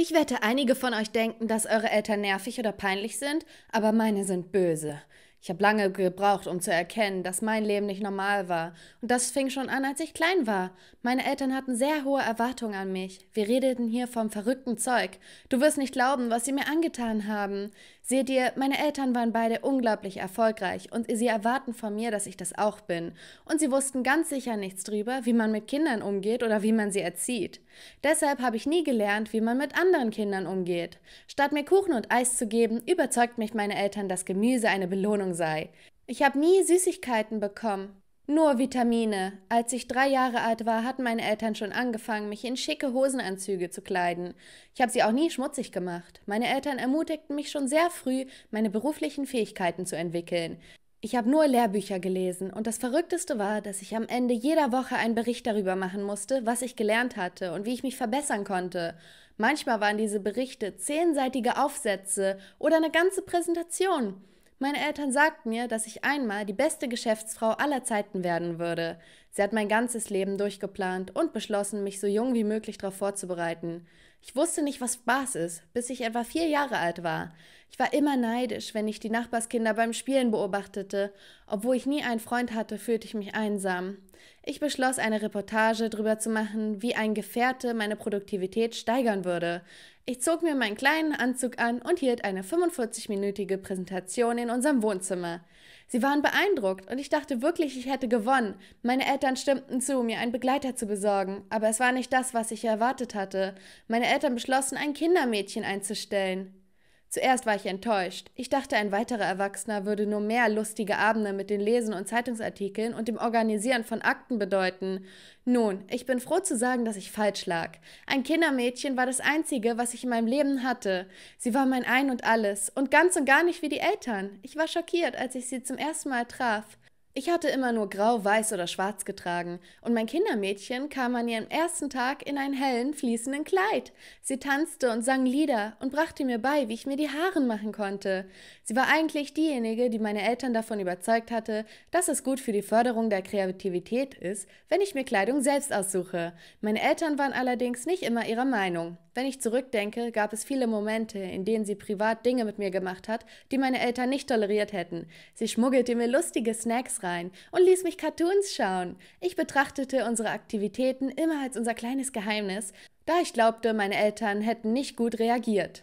Ich wette, einige von euch denken, dass eure Eltern nervig oder peinlich sind, aber meine sind böse. Ich habe lange gebraucht, um zu erkennen, dass mein Leben nicht normal war. Und das fing schon an, als ich klein war. Meine Eltern hatten sehr hohe Erwartungen an mich. Wir redeten hier vom verrückten Zeug. Du wirst nicht glauben, was sie mir angetan haben. Seht ihr, meine Eltern waren beide unglaublich erfolgreich und sie erwarten von mir, dass ich das auch bin. Und sie wussten ganz sicher nichts drüber, wie man mit Kindern umgeht oder wie man sie erzieht. Deshalb habe ich nie gelernt, wie man mit anderen Kindern umgeht. Statt mir Kuchen und Eis zu geben, überzeugt mich meine Eltern, dass Gemüse eine Belohnung sei. Ich habe nie Süßigkeiten bekommen. Nur Vitamine. Als ich drei Jahre alt war, hatten meine Eltern schon angefangen, mich in schicke Hosenanzüge zu kleiden. Ich habe sie auch nie schmutzig gemacht. Meine Eltern ermutigten mich schon sehr früh, meine beruflichen Fähigkeiten zu entwickeln. Ich habe nur Lehrbücher gelesen und das Verrückteste war, dass ich am Ende jeder Woche einen Bericht darüber machen musste, was ich gelernt hatte und wie ich mich verbessern konnte. Manchmal waren diese Berichte zehnseitige Aufsätze oder eine ganze Präsentation. Meine Eltern sagten mir, dass ich einmal die beste Geschäftsfrau aller Zeiten werden würde. Sie hat mein ganzes Leben durchgeplant und beschlossen, mich so jung wie möglich darauf vorzubereiten. Ich wusste nicht, was Spaß ist, bis ich etwa vier Jahre alt war. Ich war immer neidisch, wenn ich die Nachbarskinder beim Spielen beobachtete. Obwohl ich nie einen Freund hatte, fühlte ich mich einsam. Ich beschloss, eine Reportage darüber zu machen, wie ein Gefährte meine Produktivität steigern würde. Ich zog mir meinen kleinen Anzug an und hielt eine 45-minütige Präsentation in unserem Wohnzimmer. Sie waren beeindruckt und ich dachte wirklich, ich hätte gewonnen. Meine Eltern stimmten zu, mir einen Begleiter zu besorgen, aber es war nicht das, was ich erwartet hatte. Meine Eltern beschlossen, ein Kindermädchen einzustellen. Zuerst war ich enttäuscht. Ich dachte, ein weiterer Erwachsener würde nur mehr lustige Abende mit den Lesen und Zeitungsartikeln und dem Organisieren von Akten bedeuten. Nun, ich bin froh zu sagen, dass ich falsch lag. Ein Kindermädchen war das Einzige, was ich in meinem Leben hatte. Sie war mein Ein und alles und ganz und gar nicht wie die Eltern. Ich war schockiert, als ich sie zum ersten Mal traf. Ich hatte immer nur grau, weiß oder schwarz getragen und mein Kindermädchen kam an ihrem ersten Tag in einen hellen, fließenden Kleid. Sie tanzte und sang Lieder und brachte mir bei, wie ich mir die Haaren machen konnte. Sie war eigentlich diejenige, die meine Eltern davon überzeugt hatte, dass es gut für die Förderung der Kreativität ist, wenn ich mir Kleidung selbst aussuche. Meine Eltern waren allerdings nicht immer ihrer Meinung. Wenn ich zurückdenke, gab es viele Momente, in denen sie privat Dinge mit mir gemacht hat, die meine Eltern nicht toleriert hätten. Sie schmuggelte mir lustige Snacks rein und ließ mich Cartoons schauen. Ich betrachtete unsere Aktivitäten immer als unser kleines Geheimnis, da ich glaubte, meine Eltern hätten nicht gut reagiert.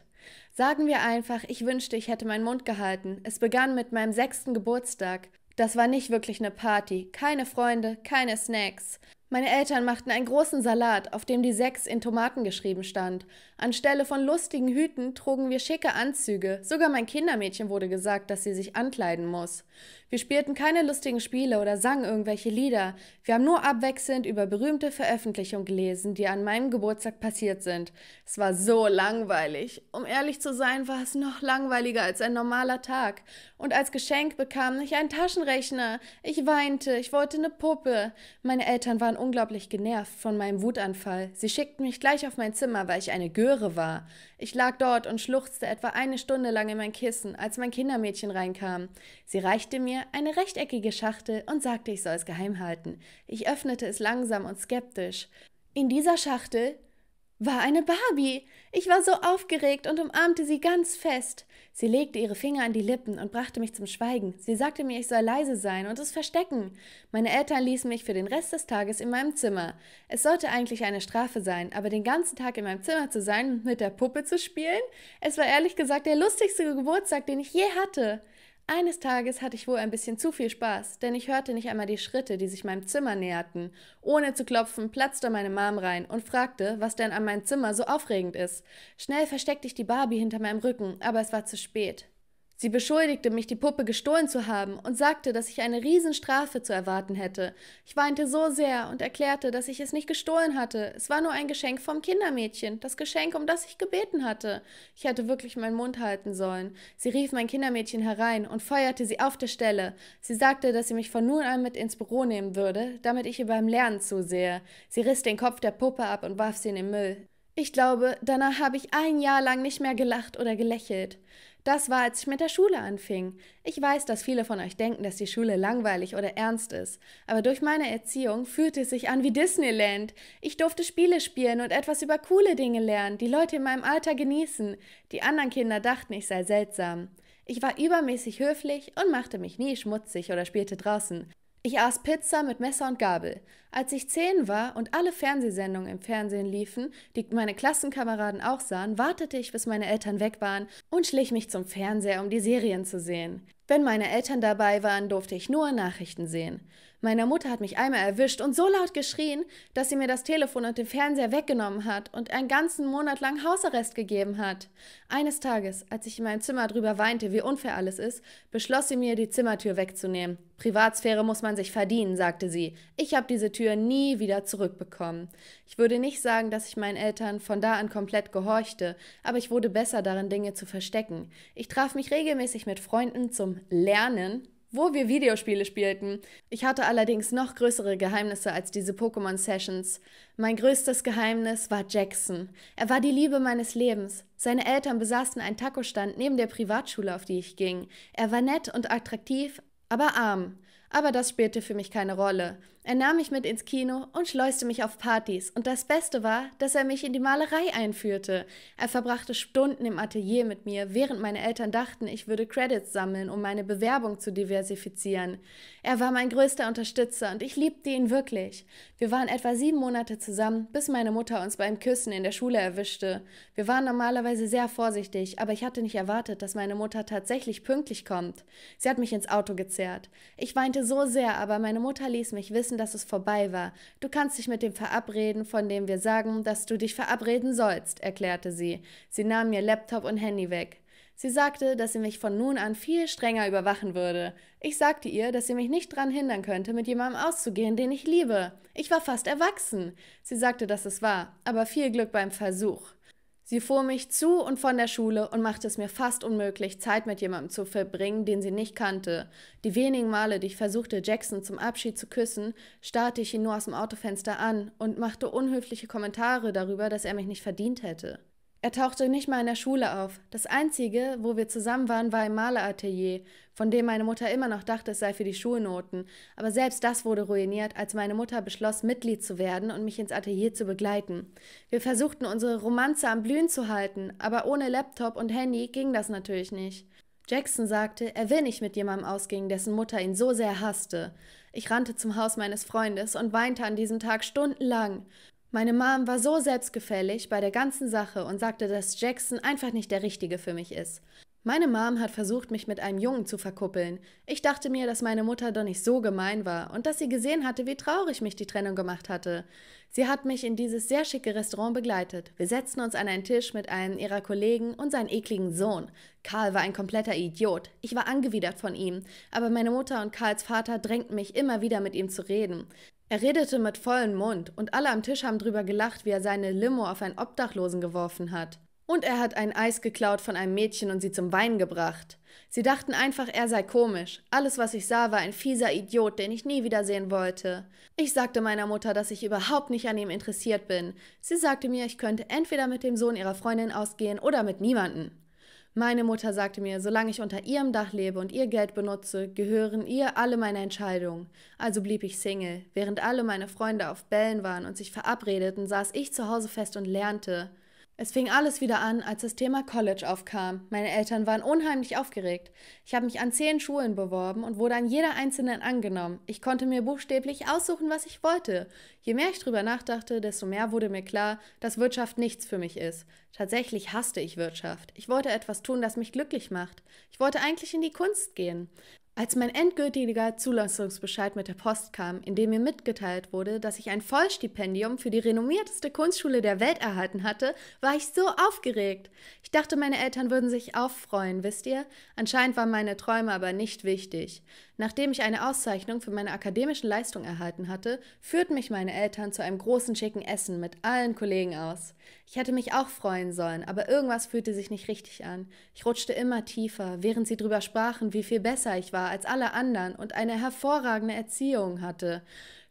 Sagen wir einfach, ich wünschte, ich hätte meinen Mund gehalten. Es begann mit meinem sechsten Geburtstag. Das war nicht wirklich eine Party, keine Freunde, keine Snacks. Meine Eltern machten einen großen Salat, auf dem die sechs in Tomaten geschrieben stand, Anstelle von lustigen Hüten trugen wir schicke Anzüge. Sogar mein Kindermädchen wurde gesagt, dass sie sich ankleiden muss. Wir spielten keine lustigen Spiele oder sangen irgendwelche Lieder. Wir haben nur abwechselnd über berühmte Veröffentlichungen gelesen, die an meinem Geburtstag passiert sind. Es war so langweilig. Um ehrlich zu sein, war es noch langweiliger als ein normaler Tag. Und als Geschenk bekam ich einen Taschenrechner. Ich weinte, ich wollte eine Puppe. Meine Eltern waren unglaublich genervt von meinem Wutanfall. Sie schickten mich gleich auf mein Zimmer, weil ich eine Gürtel Göre war. Ich lag dort und schluchzte etwa eine Stunde lang in mein Kissen, als mein Kindermädchen reinkam. Sie reichte mir eine rechteckige Schachtel und sagte, ich soll es geheim halten. Ich öffnete es langsam und skeptisch. In dieser Schachtel war eine Barbie. Ich war so aufgeregt und umarmte sie ganz fest. Sie legte ihre Finger an die Lippen und brachte mich zum Schweigen. Sie sagte mir, ich soll leise sein und es verstecken. Meine Eltern ließen mich für den Rest des Tages in meinem Zimmer. Es sollte eigentlich eine Strafe sein, aber den ganzen Tag in meinem Zimmer zu sein und mit der Puppe zu spielen, es war ehrlich gesagt der lustigste Geburtstag, den ich je hatte. Eines Tages hatte ich wohl ein bisschen zu viel Spaß, denn ich hörte nicht einmal die Schritte, die sich meinem Zimmer näherten. Ohne zu klopfen, platzte meine Mom rein und fragte, was denn an meinem Zimmer so aufregend ist. Schnell versteckte ich die Barbie hinter meinem Rücken, aber es war zu spät. Sie beschuldigte mich, die Puppe gestohlen zu haben und sagte, dass ich eine Riesenstrafe zu erwarten hätte. Ich weinte so sehr und erklärte, dass ich es nicht gestohlen hatte. Es war nur ein Geschenk vom Kindermädchen, das Geschenk, um das ich gebeten hatte. Ich hätte wirklich meinen Mund halten sollen. Sie rief mein Kindermädchen herein und feuerte sie auf der Stelle. Sie sagte, dass sie mich von nun an mit ins Büro nehmen würde, damit ich ihr beim Lernen zusehe. Sie riss den Kopf der Puppe ab und warf sie in den Müll. Ich glaube, danach habe ich ein Jahr lang nicht mehr gelacht oder gelächelt. Das war, als ich mit der Schule anfing. Ich weiß, dass viele von euch denken, dass die Schule langweilig oder ernst ist, aber durch meine Erziehung fühlte es sich an wie Disneyland. Ich durfte Spiele spielen und etwas über coole Dinge lernen, die Leute in meinem Alter genießen. Die anderen Kinder dachten, ich sei seltsam. Ich war übermäßig höflich und machte mich nie schmutzig oder spielte draußen. Ich aß Pizza mit Messer und Gabel. Als ich zehn war und alle Fernsehsendungen im Fernsehen liefen, die meine Klassenkameraden auch sahen, wartete ich, bis meine Eltern weg waren und schlich mich zum Fernseher, um die Serien zu sehen. Wenn meine Eltern dabei waren, durfte ich nur Nachrichten sehen. Meiner Mutter hat mich einmal erwischt und so laut geschrien, dass sie mir das Telefon und den Fernseher weggenommen hat und einen ganzen Monat lang Hausarrest gegeben hat. Eines Tages, als ich in meinem Zimmer drüber weinte, wie unfair alles ist, beschloss sie mir, die Zimmertür wegzunehmen. Privatsphäre muss man sich verdienen, sagte sie. Ich habe diese Tür nie wieder zurückbekommen. Ich würde nicht sagen, dass ich meinen Eltern von da an komplett gehorchte, aber ich wurde besser darin, Dinge zu verstecken. Ich traf mich regelmäßig mit Freunden zum Lernen wo wir Videospiele spielten. Ich hatte allerdings noch größere Geheimnisse als diese Pokémon-Sessions. Mein größtes Geheimnis war Jackson. Er war die Liebe meines Lebens. Seine Eltern besaßen einen Taco-Stand neben der Privatschule, auf die ich ging. Er war nett und attraktiv, aber arm. Aber das spielte für mich keine Rolle. Er nahm mich mit ins Kino und schleuste mich auf Partys. Und das Beste war, dass er mich in die Malerei einführte. Er verbrachte Stunden im Atelier mit mir, während meine Eltern dachten, ich würde Credits sammeln, um meine Bewerbung zu diversifizieren. Er war mein größter Unterstützer und ich liebte ihn wirklich. Wir waren etwa sieben Monate zusammen, bis meine Mutter uns beim Küssen in der Schule erwischte. Wir waren normalerweise sehr vorsichtig, aber ich hatte nicht erwartet, dass meine Mutter tatsächlich pünktlich kommt. Sie hat mich ins Auto gezerrt. Ich weinte so sehr, aber meine Mutter ließ mich wissen, wissen, dass es vorbei war. Du kannst dich mit dem verabreden, von dem wir sagen, dass du dich verabreden sollst, erklärte sie. Sie nahm mir Laptop und Handy weg. Sie sagte, dass sie mich von nun an viel strenger überwachen würde. Ich sagte ihr, dass sie mich nicht daran hindern könnte, mit jemandem auszugehen, den ich liebe. Ich war fast erwachsen. Sie sagte, dass es war, aber viel Glück beim Versuch. Sie fuhr mich zu und von der Schule und machte es mir fast unmöglich, Zeit mit jemandem zu verbringen, den sie nicht kannte. Die wenigen Male, die ich versuchte, Jackson zum Abschied zu küssen, starrte ich ihn nur aus dem Autofenster an und machte unhöfliche Kommentare darüber, dass er mich nicht verdient hätte. Er tauchte nicht mal in der Schule auf. Das Einzige, wo wir zusammen waren, war im Maleratelier, von dem meine Mutter immer noch dachte, es sei für die Schulnoten. Aber selbst das wurde ruiniert, als meine Mutter beschloss, Mitglied zu werden und mich ins Atelier zu begleiten. Wir versuchten, unsere Romanze am Blühen zu halten, aber ohne Laptop und Handy ging das natürlich nicht. Jackson sagte, er will nicht mit jemandem ausgehen, dessen Mutter ihn so sehr hasste. Ich rannte zum Haus meines Freundes und weinte an diesem Tag stundenlang. Meine Mom war so selbstgefällig bei der ganzen Sache und sagte, dass Jackson einfach nicht der Richtige für mich ist. Meine Mom hat versucht, mich mit einem Jungen zu verkuppeln. Ich dachte mir, dass meine Mutter doch nicht so gemein war und dass sie gesehen hatte, wie traurig mich die Trennung gemacht hatte. Sie hat mich in dieses sehr schicke Restaurant begleitet. Wir setzten uns an einen Tisch mit einem ihrer Kollegen und seinem ekligen Sohn. Karl war ein kompletter Idiot. Ich war angewidert von ihm, aber meine Mutter und Karls Vater drängten mich immer wieder mit ihm zu reden. Er redete mit vollem Mund und alle am Tisch haben drüber gelacht, wie er seine Limo auf einen Obdachlosen geworfen hat. Und er hat ein Eis geklaut von einem Mädchen und sie zum Weinen gebracht. Sie dachten einfach, er sei komisch. Alles, was ich sah, war ein fieser Idiot, den ich nie wiedersehen wollte. Ich sagte meiner Mutter, dass ich überhaupt nicht an ihm interessiert bin. Sie sagte mir, ich könnte entweder mit dem Sohn ihrer Freundin ausgehen oder mit niemanden. Meine Mutter sagte mir, solange ich unter ihrem Dach lebe und ihr Geld benutze, gehören ihr alle meine Entscheidungen. Also blieb ich Single. Während alle meine Freunde auf Bällen waren und sich verabredeten, saß ich zu Hause fest und lernte. Es fing alles wieder an, als das Thema College aufkam. Meine Eltern waren unheimlich aufgeregt. Ich habe mich an zehn Schulen beworben und wurde an jeder einzelnen angenommen. Ich konnte mir buchstäblich aussuchen, was ich wollte. Je mehr ich drüber nachdachte, desto mehr wurde mir klar, dass Wirtschaft nichts für mich ist. Tatsächlich hasste ich Wirtschaft. Ich wollte etwas tun, das mich glücklich macht. Ich wollte eigentlich in die Kunst gehen. Als mein endgültiger Zulassungsbescheid mit der Post kam, in dem mir mitgeteilt wurde, dass ich ein Vollstipendium für die renommierteste Kunstschule der Welt erhalten hatte, war ich so aufgeregt. Ich dachte, meine Eltern würden sich auffreuen, wisst ihr? Anscheinend waren meine Träume aber nicht wichtig. Nachdem ich eine Auszeichnung für meine akademischen Leistungen erhalten hatte, führten mich meine Eltern zu einem großen schicken Essen mit allen Kollegen aus. Ich hätte mich auch freuen sollen, aber irgendwas fühlte sich nicht richtig an. Ich rutschte immer tiefer, während sie drüber sprachen, wie viel besser ich war als alle anderen und eine hervorragende Erziehung hatte.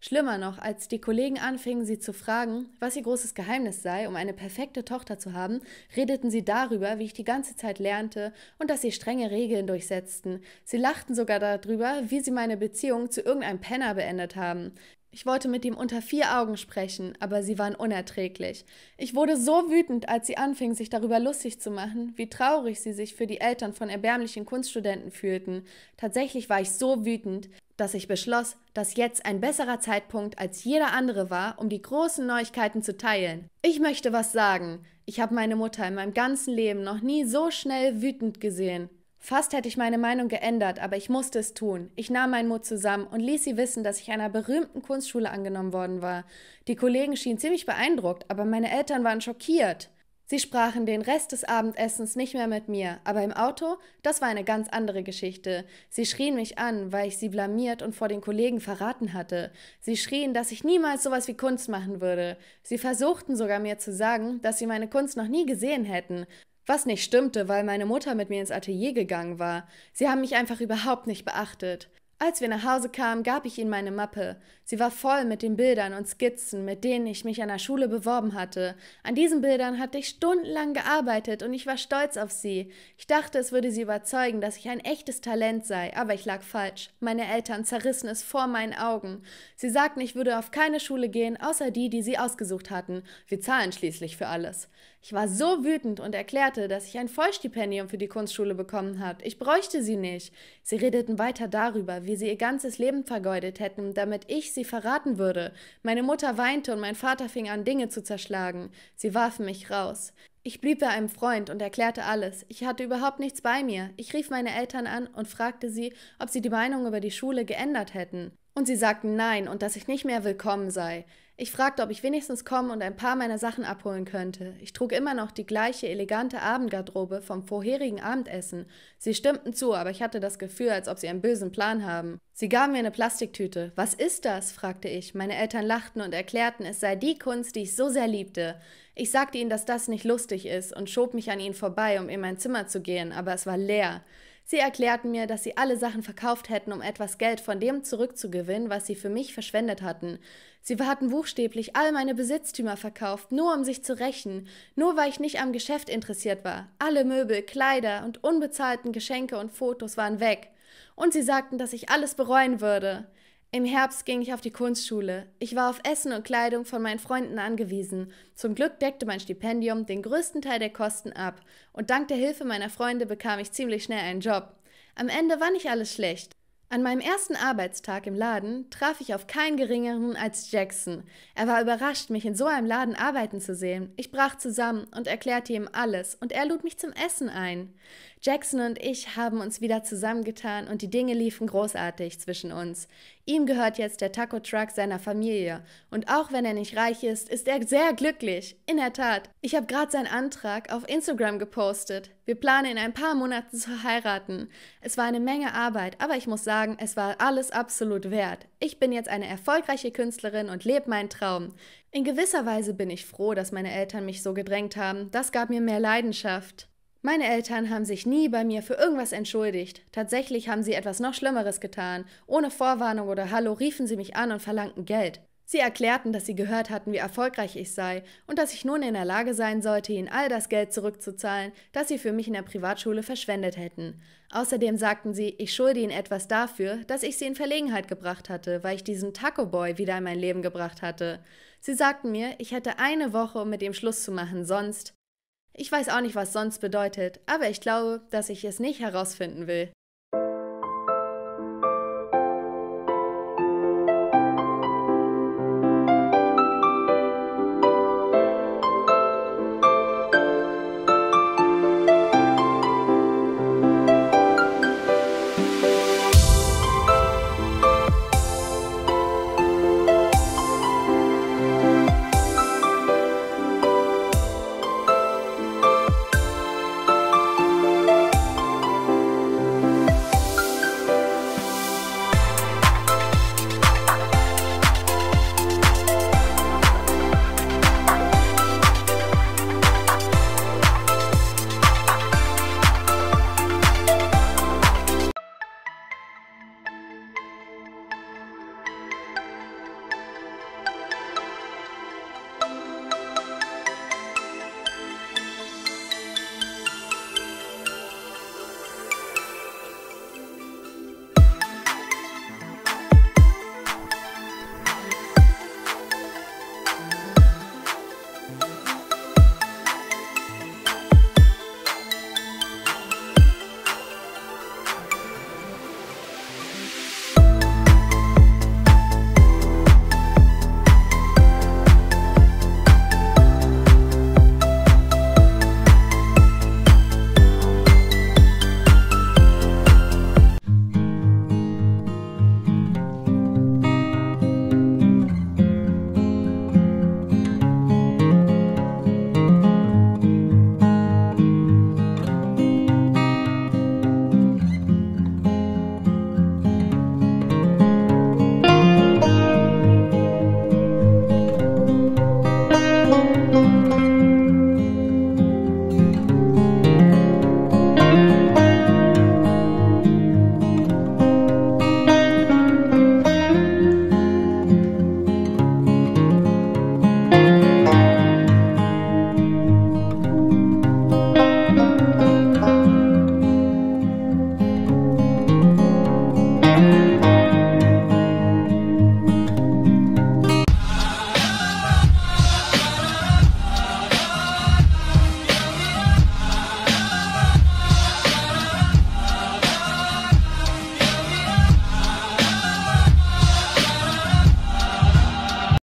Schlimmer noch, als die Kollegen anfingen, sie zu fragen, was ihr großes Geheimnis sei, um eine perfekte Tochter zu haben, redeten sie darüber, wie ich die ganze Zeit lernte und dass sie strenge Regeln durchsetzten. Sie lachten sogar darüber, wie sie meine Beziehung zu irgendeinem Penner beendet haben. Ich wollte mit ihm unter vier Augen sprechen, aber sie waren unerträglich. Ich wurde so wütend, als sie anfingen, sich darüber lustig zu machen, wie traurig sie sich für die Eltern von erbärmlichen Kunststudenten fühlten. Tatsächlich war ich so wütend, dass ich beschloss, dass jetzt ein besserer Zeitpunkt als jeder andere war, um die großen Neuigkeiten zu teilen. Ich möchte was sagen. Ich habe meine Mutter in meinem ganzen Leben noch nie so schnell wütend gesehen. Fast hätte ich meine Meinung geändert, aber ich musste es tun. Ich nahm meinen Mut zusammen und ließ sie wissen, dass ich einer berühmten Kunstschule angenommen worden war. Die Kollegen schienen ziemlich beeindruckt, aber meine Eltern waren schockiert. Sie sprachen den Rest des Abendessens nicht mehr mit mir, aber im Auto, das war eine ganz andere Geschichte. Sie schrien mich an, weil ich sie blamiert und vor den Kollegen verraten hatte. Sie schrien, dass ich niemals sowas wie Kunst machen würde. Sie versuchten sogar mir zu sagen, dass sie meine Kunst noch nie gesehen hätten. Was nicht stimmte, weil meine Mutter mit mir ins Atelier gegangen war. Sie haben mich einfach überhaupt nicht beachtet. Als wir nach Hause kamen, gab ich ihnen meine Mappe. Sie war voll mit den Bildern und Skizzen, mit denen ich mich an der Schule beworben hatte. An diesen Bildern hatte ich stundenlang gearbeitet und ich war stolz auf sie. Ich dachte, es würde sie überzeugen, dass ich ein echtes Talent sei, aber ich lag falsch. Meine Eltern zerrissen es vor meinen Augen. Sie sagten, ich würde auf keine Schule gehen, außer die, die sie ausgesucht hatten. Wir zahlen schließlich für alles. Ich war so wütend und erklärte, dass ich ein Vollstipendium für die Kunstschule bekommen habe. Ich bräuchte sie nicht. Sie redeten weiter darüber, wie sie ihr ganzes Leben vergeudet hätten, damit ich sie verraten würde. Meine Mutter weinte und mein Vater fing an, Dinge zu zerschlagen. Sie warfen mich raus. Ich blieb bei einem Freund und erklärte alles. Ich hatte überhaupt nichts bei mir. Ich rief meine Eltern an und fragte sie, ob sie die Meinung über die Schule geändert hätten. Und sie sagten nein und dass ich nicht mehr willkommen sei. Ich fragte, ob ich wenigstens kommen und ein paar meiner Sachen abholen könnte. Ich trug immer noch die gleiche elegante Abendgarderobe vom vorherigen Abendessen. Sie stimmten zu, aber ich hatte das Gefühl, als ob sie einen bösen Plan haben. Sie gaben mir eine Plastiktüte. Was ist das? fragte ich. Meine Eltern lachten und erklärten, es sei die Kunst, die ich so sehr liebte. Ich sagte ihnen, dass das nicht lustig ist und schob mich an ihnen vorbei, um in mein Zimmer zu gehen, aber es war leer. Sie erklärten mir, dass sie alle Sachen verkauft hätten, um etwas Geld von dem zurückzugewinnen, was sie für mich verschwendet hatten. Sie hatten buchstäblich all meine Besitztümer verkauft, nur um sich zu rächen, nur weil ich nicht am Geschäft interessiert war. Alle Möbel, Kleider und unbezahlten Geschenke und Fotos waren weg. Und sie sagten, dass ich alles bereuen würde. Im Herbst ging ich auf die Kunstschule. Ich war auf Essen und Kleidung von meinen Freunden angewiesen. Zum Glück deckte mein Stipendium den größten Teil der Kosten ab. Und dank der Hilfe meiner Freunde bekam ich ziemlich schnell einen Job. Am Ende war nicht alles schlecht. An meinem ersten Arbeitstag im Laden traf ich auf keinen geringeren als Jackson. Er war überrascht, mich in so einem Laden arbeiten zu sehen. Ich brach zusammen und erklärte ihm alles, und er lud mich zum Essen ein. Jackson und ich haben uns wieder zusammengetan und die Dinge liefen großartig zwischen uns. Ihm gehört jetzt der Taco Truck seiner Familie. Und auch wenn er nicht reich ist, ist er sehr glücklich. In der Tat. Ich habe gerade seinen Antrag auf Instagram gepostet. Wir planen in ein paar Monaten zu heiraten. Es war eine Menge Arbeit, aber ich muss sagen, es war alles absolut wert. Ich bin jetzt eine erfolgreiche Künstlerin und lebe meinen Traum. In gewisser Weise bin ich froh, dass meine Eltern mich so gedrängt haben. Das gab mir mehr Leidenschaft. Meine Eltern haben sich nie bei mir für irgendwas entschuldigt. Tatsächlich haben sie etwas noch Schlimmeres getan. Ohne Vorwarnung oder Hallo riefen sie mich an und verlangten Geld. Sie erklärten, dass sie gehört hatten, wie erfolgreich ich sei und dass ich nun in der Lage sein sollte, ihnen all das Geld zurückzuzahlen, das sie für mich in der Privatschule verschwendet hätten. Außerdem sagten sie, ich schulde ihnen etwas dafür, dass ich sie in Verlegenheit gebracht hatte, weil ich diesen Taco Boy wieder in mein Leben gebracht hatte. Sie sagten mir, ich hätte eine Woche, um mit ihm Schluss zu machen, sonst ich weiß auch nicht, was sonst bedeutet, aber ich glaube, dass ich es nicht herausfinden will.